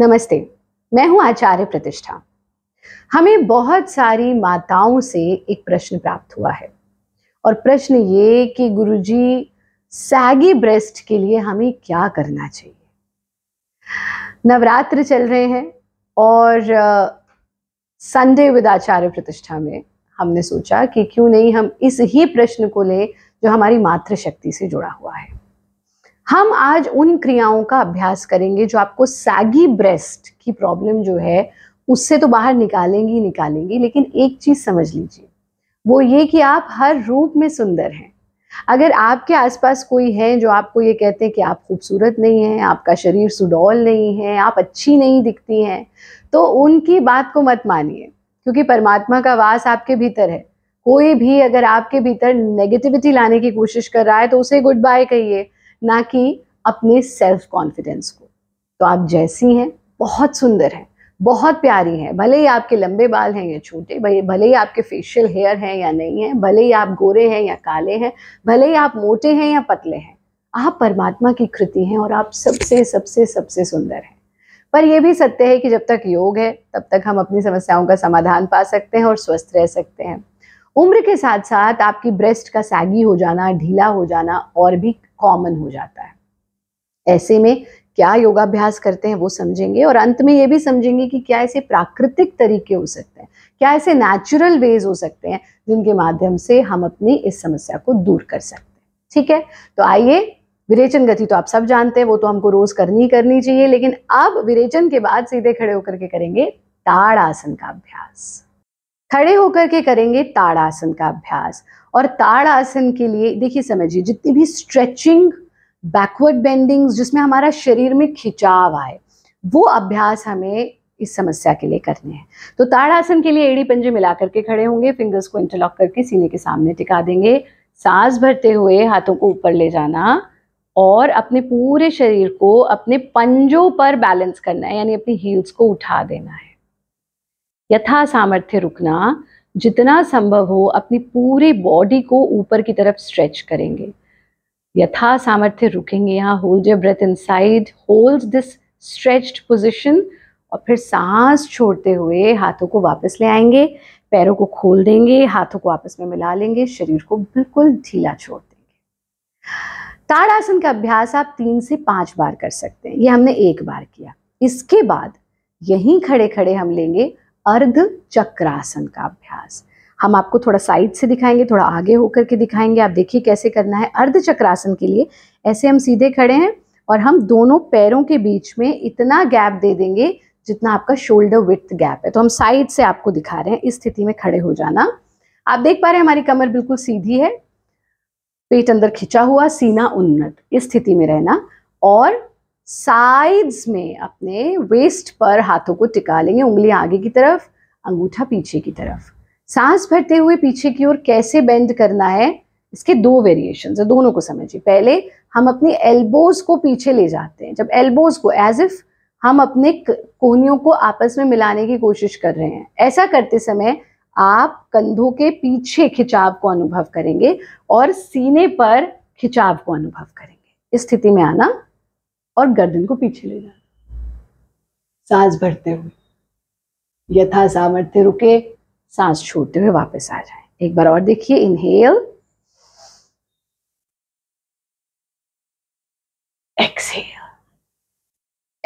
नमस्ते मैं हूं आचार्य प्रतिष्ठा हमें बहुत सारी माताओं से एक प्रश्न प्राप्त हुआ है और प्रश्न ये कि गुरुजी सैगी ब्रेस्ट के लिए हमें क्या करना चाहिए नवरात्र चल रहे हैं और संडे विद आचार्य प्रतिष्ठा में हमने सोचा कि क्यों नहीं हम इस ही प्रश्न को लें जो हमारी मातृशक्ति से जुड़ा हुआ है हम आज उन क्रियाओं का अभ्यास करेंगे जो आपको सैगी ब्रेस्ट की प्रॉब्लम जो है उससे तो बाहर निकालेंगी निकालेंगी लेकिन एक चीज समझ लीजिए वो ये कि आप हर रूप में सुंदर हैं अगर आपके आसपास कोई है जो आपको ये कहते हैं कि आप खूबसूरत नहीं हैं आपका शरीर सुडौल नहीं है आप अच्छी नहीं दिखती हैं तो उनकी बात को मत मानिए क्योंकि परमात्मा का वास आपके भीतर है कोई भी अगर आपके भीतर नेगेटिविटी लाने की कोशिश कर रहा है तो उसे गुड बाय कहिए ना कि अपने सेल्फ कॉन्फिडेंस को तो आप जैसी हैं बहुत सुंदर हैं बहुत प्यारी हैं भले ही आपके लंबे बाल हैं या छोटे भले ही आपके फेशियल हेयर हैं या नहीं है भले ही आप गोरे हैं या काले हैं भले ही आप मोटे हैं या पतले हैं आप परमात्मा की कृति हैं और आप सबसे सबसे सबसे सुंदर हैं पर यह भी सत्य है कि जब तक योग है तब तक हम अपनी समस्याओं का समाधान पा सकते हैं और स्वस्थ रह सकते हैं उम्र के साथ साथ आपकी ब्रेस्ट का सैगी हो जाना ढीला हो जाना और भी कॉमन हो जाता है ऐसे में क्या योगाभ्यास करते हैं वो समझेंगे और अंत में ये भी समझेंगे कि क्या ऐसे प्राकृतिक तरीके हो सकते हैं क्या ऐसे नेचुरल वेज हो सकते हैं जिनके माध्यम से हम अपनी इस समस्या को दूर कर सकते हैं ठीक है तो आइए विरेचन गति तो आप सब जानते हैं वो तो हमको रोज करनी ही करनी चाहिए लेकिन अब विरेचन के बाद सीधे खड़े होकर के करेंगे ताड़ आसन का अभ्यास खड़े होकर के करेंगे ताड़ आसन का अभ्यास और ताड़ासन के लिए देखिए समझिए जितनी भी स्ट्रेचिंग बैकवर्ड बेंडिंग्स जिसमें हमारा शरीर में खिंचाव आए वो अभ्यास हमें इस समस्या के लिए करने हैं तो ताड़ासन के लिए एड़ी पंजे मिला करके खड़े होंगे फिंगर्स को इंटरलॉक करके सीने के सामने टिका देंगे सांस भरते हुए हाथों को ऊपर ले जाना और अपने पूरे शरीर को अपने पंजों पर बैलेंस करना है यानी अपनी हील्स को उठा देना है यथा सामर्थ्य रुकना जितना संभव हो अपनी पूरी बॉडी को ऊपर की तरफ स्ट्रेच करेंगे यथा सामर्थ्य रुकेंगे यहाँ hold your breath side hold this stretched position और फिर सांस छोड़ते हुए हाथों को वापस ले आएंगे पैरों को खोल देंगे हाथों को आपस में मिला लेंगे शरीर को बिल्कुल ढीला छोड़ देंगे ताड़ासन का अभ्यास आप तीन से पांच बार कर सकते हैं ये हमने एक बार किया इसके बाद यहीं खड़े खड़े हम लेंगे अर्ध चक्रासन का अभ्यास हम आपको थोड़ा साइड से दिखाएंगे थोड़ा आगे होकर के दिखाएंगे आप देखिए कैसे करना है अर्ध चक्रासन के लिए ऐसे हम सीधे खड़े हैं और हम दोनों पैरों के बीच में इतना गैप दे देंगे जितना आपका शोल्डर विथ गैप है तो हम साइड से आपको दिखा रहे हैं इस स्थिति में खड़े हो जाना आप देख पा रहे हैं हमारी कमर बिल्कुल सीधी है पेट अंदर खिंचा हुआ सीना उन्नत इस स्थिति में रहना और साइड्स में अपने वेस्ट पर हाथों को टिका लेंगे उंगली आगे की तरफ अंगूठा पीछे की तरफ सांस भरते हुए पीछे की ओर कैसे बेंड करना है इसके दो वेरिएशन है दोनों को समझिए पहले हम अपने एल्बोज को पीछे ले जाते हैं जब एल्बोज को एज इफ हम अपने कोहनियों को आपस में मिलाने की कोशिश कर रहे हैं ऐसा करते समय आप कंधों के पीछे खिंचाव को अनुभव करेंगे और सीने पर खिंचाव को अनुभव करेंगे इस स्थिति में आना और गर्दन को पीछे ले जाना सांस भरते हुए यथा सामर्थ्य रुके सांस छोड़ते हुए वापस आ जाए एक बार और देखिए इनहेल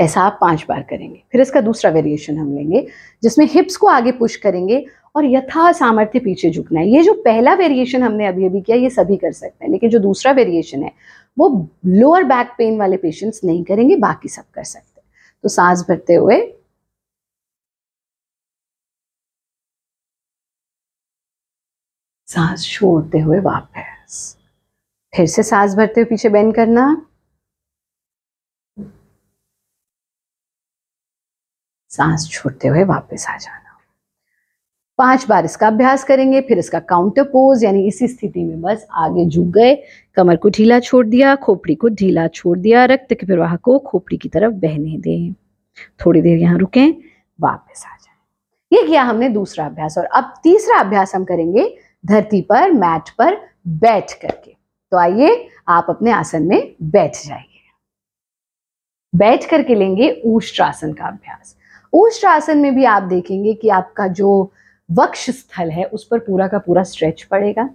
ऐसा आप पांच बार करेंगे फिर इसका दूसरा वेरिएशन हम लेंगे जिसमें हिप्स को आगे पुश करेंगे और यथा सामर्थ्य पीछे झुकना है ये जो पहला वेरिएशन हमने अभी अभी किया ये सभी कर सकते हैं लेकिन जो दूसरा वेरिएशन है वो लोअर बैक पेन वाले पेशेंट्स नहीं करेंगे बाकी सब कर सकते हैं तो सांस भरते हुए सांस छोड़ते हुए वापस फिर से सांस भरते हुए पीछे बेंड करना सांस छोड़ते हुए वापस आ जाना पांच बार इसका अभ्यास करेंगे फिर इसका काउंटर पोज यानी इसी स्थिति में बस आगे झुक गए कमर को ढीला छोड़ दिया खोपड़ी को ढीला छोड़ दिया रक्त के प्रवाह को खोपड़ी की तरफ बहने दें थोड़ी देर यहां रुकें वापस आ जाए ये किया हमने दूसरा अभ्यास और अब तीसरा अभ्यास हम करेंगे धरती पर मैट पर बैठ करके तो आइए आप अपने आसन में बैठ जाइए बैठ करके लेंगे ऊष्ट्रासन का अभ्यास उस में भी आप देखेंगे कि आपका जो वक्ष स्थल है उस पर पूरा का पूरा स्ट्रेच पड़ेगा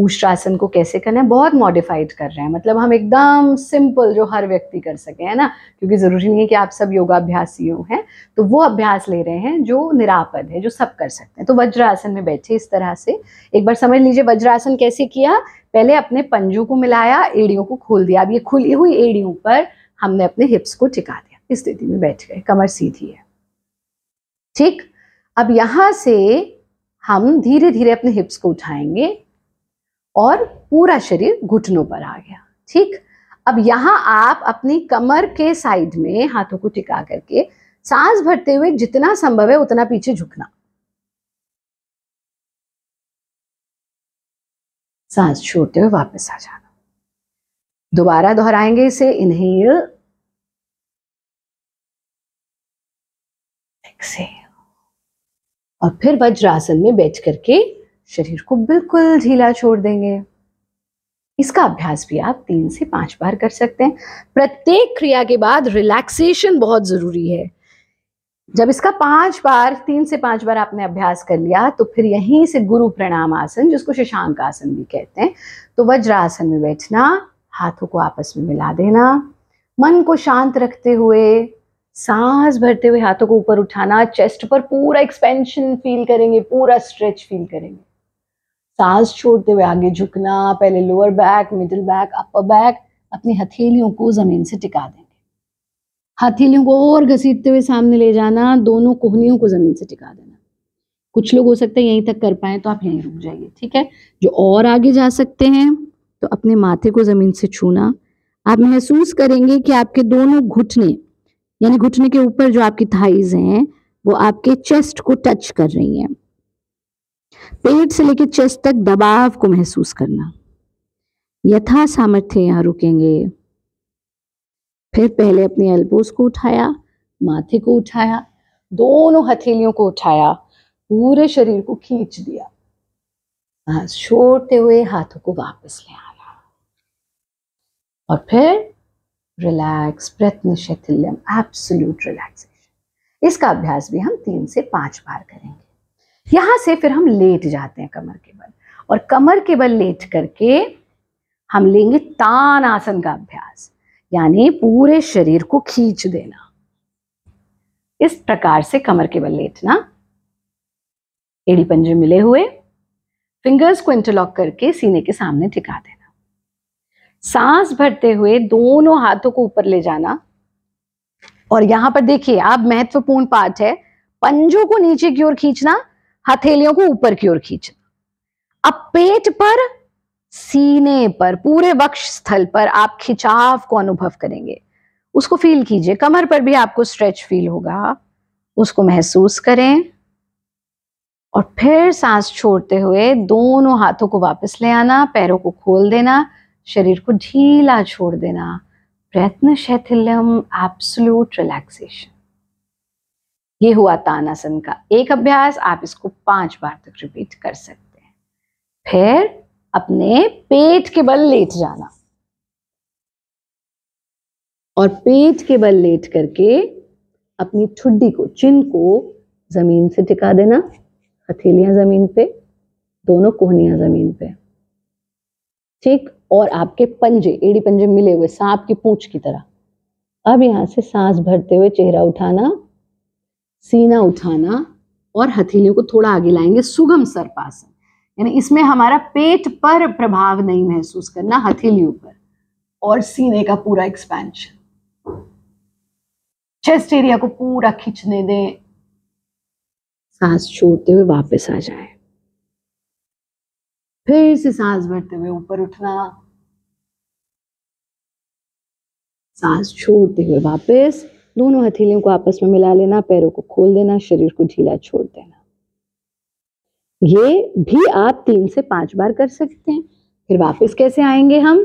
ऊष्ट्रासन को कैसे करना है बहुत मॉडिफाइड कर रहे हैं मतलब हम एकदम सिंपल जो हर व्यक्ति कर सके है ना क्योंकि ज़रूरी नहीं है कि आप सब योगाभ्यासियों हैं तो वो अभ्यास ले रहे हैं जो निरापद है जो सब कर सकते हैं तो वज्रासन में बैठे इस तरह से एक बार समझ लीजिए वज्रासन कैसे किया पहले अपने पंजों को मिलाया एड़ियों को खोल दिया अब ये खुली हुई एड़ियों पर हमने अपने हिप्स को टिका दिया इस स्थिति में बैठ गए कमर सीधी है ठीक अब यहां से हम धीरे धीरे अपने हिप्स को उठाएंगे और पूरा शरीर घुटनों पर आ गया ठीक अब यहां आप अपनी कमर के साइड में हाथों को टिका करके सांस भरते हुए जितना संभव है उतना पीछे झुकना सांस छोड़ते हुए वापस आ जाना दोबारा दोहराएंगे इसे इनहेल एक्सेल और फिर वज्रासन में बैठ करके शरीर को बिल्कुल ढीला छोड़ देंगे इसका अभ्यास भी आप तीन से पांच बार कर सकते हैं प्रत्येक क्रिया के बाद रिलैक्सेशन बहुत जरूरी है जब इसका पांच बार तीन से पांच बार आपने अभ्यास कर लिया तो फिर यहीं से गुरु प्रणाम आसन जिसको शशांक आसन भी कहते हैं तो वज्रासन में बैठना हाथों को आपस में मिला देना मन को शांत रखते हुए सांस भरते हुए हाथों को ऊपर उठाना चेस्ट पर पूरा एक्सपेंशन फील करेंगे पूरा स्ट्रेच फील करेंगे सांस छोड़ते हुए आगे झुकना पहले lower back middle back upper back अपनी हथेलियों को जमीन से टिका देंगे हथेलियों को और घसीटते हुए सामने ले जाना दोनों कोहनियों को जमीन से टिका देना कुछ लोग हो सकते हैं यहीं तक कर पाए तो आप यहीं रुक जाइए ठीक है जो और आगे जा सकते हैं तो अपने माथे को जमीन से छूना आप महसूस करेंगे कि आपके दोनों घुटने यानी घुटने के ऊपर जो आपकी थाइज हैं वो आपके चेस्ट को टच कर रही हैं पेट से लेकर चेस्ट तक दबाव को महसूस करना यथा सामर्थ्य यहां रुकेंगे फिर पहले अपने एल्बोज को उठाया माथे को उठाया दोनों हथेलियों को उठाया पूरे शरीर को खींच दिया छोड़ते हुए हाथों को वापस ले आना और फिर रिलैक्स प्रयत्न शैथिल्यम एब्सुलूट रिलैक्सेशन इसका अभ्यास भी हम तीन से पांच बार करेंगे यहां से फिर हम लेट जाते हैं कमर के बल और कमर के बल लेट करके हम लेंगे तान आसन का अभ्यास यानी पूरे शरीर को खींच देना इस प्रकार से कमर के बल लेटना एड़ी पंजे मिले हुए फिंगर्स को इंटरलॉक करके सीने के सामने टिका देना सांस भरते हुए दोनों हाथों को ऊपर ले जाना और यहां पर देखिए आप महत्वपूर्ण पाठ है पंजों को नीचे की ओर खींचना हथेलियों को ऊपर की ओर खींचना अब पेट पर सीने पर पूरे वक्ष स्थल पर आप खिंचाव को अनुभव करेंगे उसको फील कीजिए कमर पर भी आपको स्ट्रेच फील होगा उसको महसूस करें और फिर सांस छोड़ते हुए दोनों हाथों को वापस ले आना पैरों को खोल देना शरीर को ढीला छोड़ देना प्रयत्न शैथिल्यम एब्सोल्यूट रिलैक्सेशन ये हुआ तानासन का एक अभ्यास आप इसको पांच बार तक रिपीट कर सकते हैं फिर अपने पेट के बल लेट जाना और पेट के बल लेट करके अपनी ठुड्डी को चिन को जमीन से टिका देना हथेलियां जमीन पे दोनों कोहनियां जमीन पे ठीक और आपके पंजे एड़ी पंजे मिले हुए सांप की पूछ की तरह अब यहां से सांस भरते हुए चेहरा उठाना सीना उठाना और हथेलियों को थोड़ा आगे लाएंगे सुगम सर्पासन यानी इसमें हमारा पेट पर प्रभाव नहीं महसूस करना हथेलियों पर और सीने का पूरा एक्सपेंशन चेस्ट एरिया को पूरा खींचने दें सांस छोड़ते हुए वापस आ जाए फिर से सांस भरते हुए ऊपर उठना सांस छोड़ते हुए वापस दोनों हथेलियों को आपस में मिला लेना पैरों को खोल देना शरीर को ढीला छोड़ देना ये भी आप तीन से पांच बार कर सकते हैं फिर वापस कैसे आएंगे हम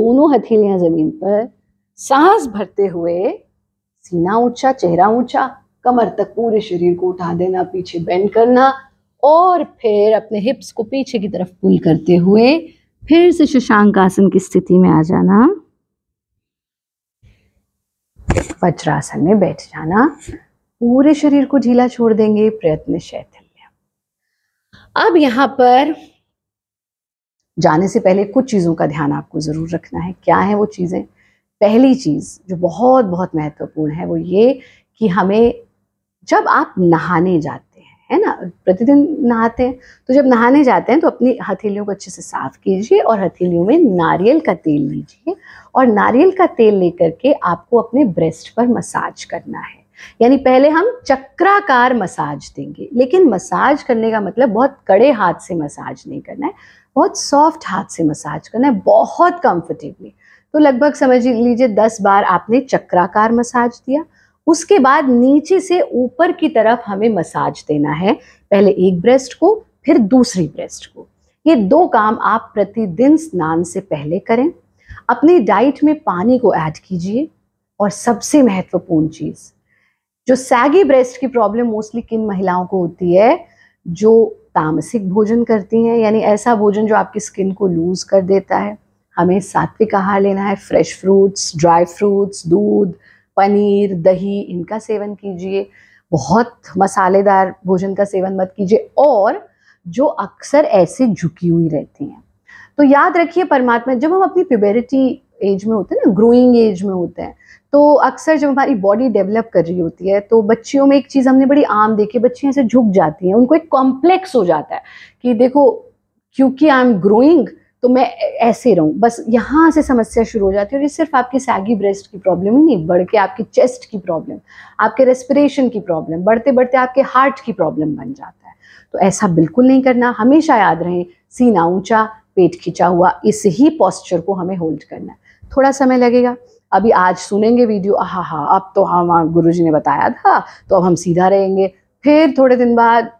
दोनों हथेलियां जमीन पर सांस भरते हुए सीना ऊंचा चेहरा ऊंचा कमर तक पूरे शरीर को उठा देना पीछे बेंड करना और फिर अपने हिप्स को पीछे की तरफ पुल करते हुए फिर से शशांक आसन की स्थिति में आ जाना वज्रासन में बैठ जाना पूरे शरीर को ढीला छोड़ देंगे प्रयत्न शैथिल्य अब यहां पर जाने से पहले कुछ चीज़ों का ध्यान आपको ज़रूर रखना है क्या है वो चीज़ें पहली चीज़ जो बहुत बहुत महत्वपूर्ण है वो ये कि हमें जब आप नहाने जाते है ना प्रतिदिन नहाते हैं तो जब नहाने जाते हैं तो अपनी हथेलियों को अच्छे से साफ कीजिए और हथेलियों में नारियल का तेल लीजिए और नारियल का तेल लेकर के आपको अपने ब्रेस्ट पर मसाज करना है यानी पहले हम चक्राकार मसाज देंगे लेकिन मसाज करने का मतलब बहुत कड़े हाथ से मसाज नहीं करना है बहुत सॉफ्ट हाथ से मसाज करना है बहुत कंफर्टेबली तो लगभग समझ लीजिए दस बार आपने चक्राकार मसाज दिया उसके बाद नीचे से ऊपर की तरफ हमें मसाज देना है पहले एक ब्रेस्ट को फिर दूसरी ब्रेस्ट को ये दो काम आप प्रतिदिन स्नान से पहले करें अपनी डाइट में पानी को ऐड कीजिए और सबसे महत्वपूर्ण चीज़ जो सैगी ब्रेस्ट की प्रॉब्लम मोस्टली किन महिलाओं को होती है जो तामसिक भोजन करती हैं यानी ऐसा भोजन जो आपकी स्किन को लूज़ कर देता है हमें सात्विक आहार लेना है फ्रेश फ्रूट्स ड्राई फ्रूट्स दूध पनीर दही इनका सेवन कीजिए बहुत मसालेदार भोजन का सेवन मत कीजिए और जो अक्सर ऐसे झुकी हुई रहती हैं तो याद रखिए परमात्मा जब हम अपनी प्यूबेरिटी एज में होते हैं ना ग्रोइंग एज में होते हैं तो अक्सर जब हमारी बॉडी डेवलप कर रही होती है तो बच्चियों में एक चीज़ हमने बड़ी आम देखी बच्चियाँ ऐसे झुक जाती हैं उनको एक कॉम्प्लेक्स हो जाता है कि देखो क्योंकि आई एम ग्रोइंग तो मैं ऐसे रहूं बस यहाँ से समस्या शुरू हो जाती है और ये सिर्फ आपकी सैगी ब्रेस्ट की प्रॉब्लम ही नहीं बढ़ के आपकी चेस्ट की प्रॉब्लम आपके रेस्पिरेशन की प्रॉब्लम बढ़ते बढ़ते आपके हार्ट की प्रॉब्लम बन जाता है तो ऐसा बिल्कुल नहीं करना हमेशा याद रहें सीना ऊंचा पेट खिंचा हुआ इस ही पॉस्चर को हमें होल्ड करना है थोड़ा समय लगेगा अभी आज सुनेंगे वीडियो तो हाँ हाँ अब तो हम गुरु जी ने बताया था तो अब हम सीधा रहेंगे फिर थोड़े दिन बाद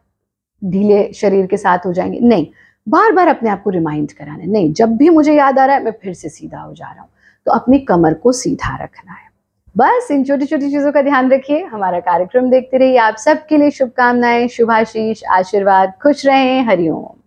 ढीले शरीर के साथ हो जाएंगे नहीं बार बार अपने आप को रिमाइंड कराना है नहीं जब भी मुझे याद आ रहा है मैं फिर से सीधा हो जा रहा हूँ तो अपनी कमर को सीधा रखना है बस इन छोटी छोटी चीज़ों का ध्यान रखिए हमारा कार्यक्रम देखते रहिए आप सबके लिए शुभकामनाएं शुभाशीष आशीर्वाद खुश रहें हरिओम